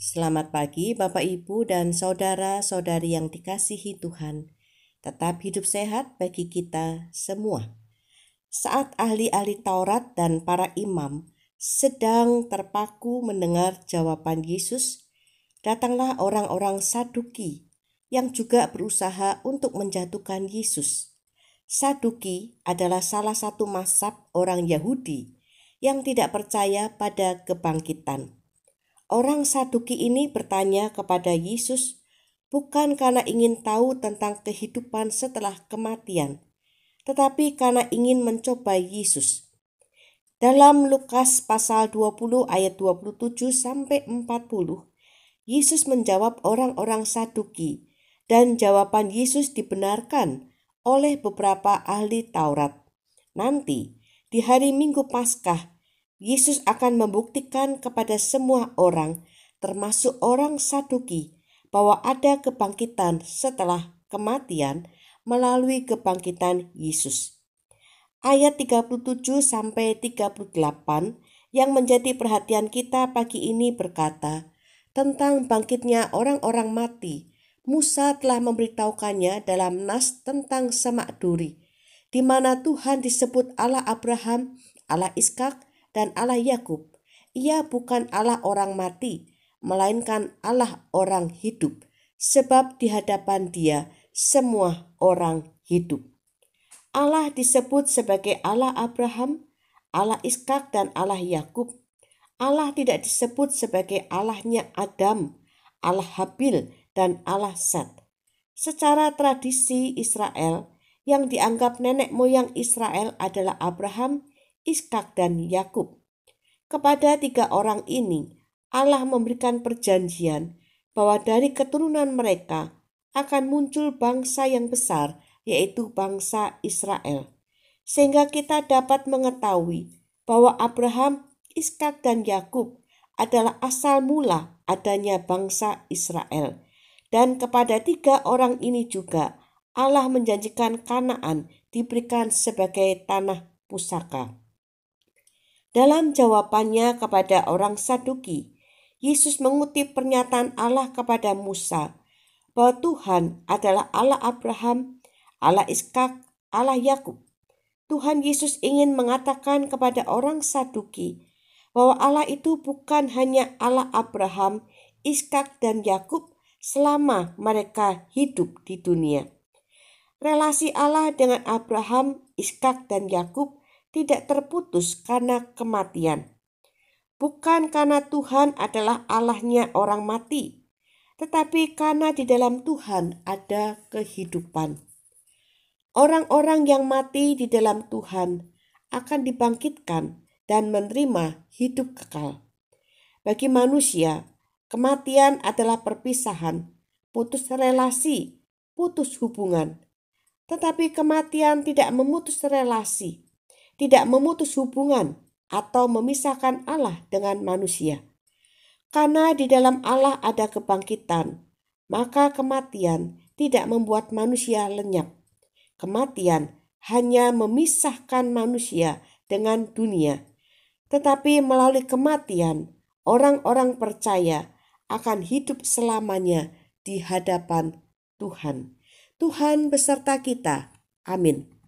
Selamat pagi Bapak Ibu dan saudara-saudari yang dikasihi Tuhan. Tetap hidup sehat bagi kita semua. Saat ahli-ahli Taurat dan para imam sedang terpaku mendengar jawaban Yesus, datanglah orang-orang Saduki yang juga berusaha untuk menjatuhkan Yesus. Saduki adalah salah satu masab orang Yahudi yang tidak percaya pada kebangkitan Orang Saduki ini bertanya kepada Yesus bukan karena ingin tahu tentang kehidupan setelah kematian, tetapi karena ingin mencoba Yesus. Dalam Lukas pasal 20 ayat 27 sampai 40, Yesus menjawab orang-orang Saduki dan jawaban Yesus dibenarkan oleh beberapa ahli Taurat. Nanti di hari Minggu Paskah Yesus akan membuktikan kepada semua orang, termasuk orang Saduki, bahwa ada kebangkitan setelah kematian melalui kebangkitan Yesus. Ayat 37 sampai 38 yang menjadi perhatian kita pagi ini berkata tentang bangkitnya orang-orang mati. Musa telah memberitahukannya dalam nas tentang semak duri, di mana Tuhan disebut Allah Abraham, Allah Iskak, dan Allah Yakub. Ia bukan Allah orang mati, melainkan Allah orang hidup, sebab di hadapan Dia semua orang hidup. Allah disebut sebagai Allah Abraham, Allah Iskak, dan Allah Yakub. Allah tidak disebut sebagai Allahnya Adam, Allah Habil dan Allah Set. Secara tradisi Israel, yang dianggap nenek moyang Israel adalah Abraham, Iskak, dan Yakub. Kepada tiga orang ini, Allah memberikan perjanjian bahwa dari keturunan mereka akan muncul bangsa yang besar, yaitu bangsa Israel, sehingga kita dapat mengetahui bahwa Abraham, Iskak, dan Yakub adalah asal mula adanya bangsa Israel. Dan kepada tiga orang ini juga Allah menjanjikan Kanaan diberikan sebagai tanah pusaka. Dalam jawabannya kepada orang Saduki, Yesus mengutip pernyataan Allah kepada Musa bahwa Tuhan adalah Allah Abraham, Allah Iskak, Allah Yakub. Tuhan Yesus ingin mengatakan kepada orang Saduki bahwa Allah itu bukan hanya Allah Abraham, Iskak, dan Yakub selama mereka hidup di dunia. Relasi Allah dengan Abraham, Iskak, dan Yakub tidak terputus karena kematian. Bukan karena Tuhan adalah Allahnya orang mati, tetapi karena di dalam Tuhan ada kehidupan. Orang-orang yang mati di dalam Tuhan akan dibangkitkan dan menerima hidup kekal. Bagi manusia, kematian adalah perpisahan, putus relasi, putus hubungan. Tetapi kematian tidak memutus relasi tidak memutus hubungan atau memisahkan Allah dengan manusia. Karena di dalam Allah ada kebangkitan, maka kematian tidak membuat manusia lenyap. Kematian hanya memisahkan manusia dengan dunia, tetapi melalui kematian orang-orang percaya akan hidup selamanya di hadapan Tuhan. Tuhan beserta kita. Amin.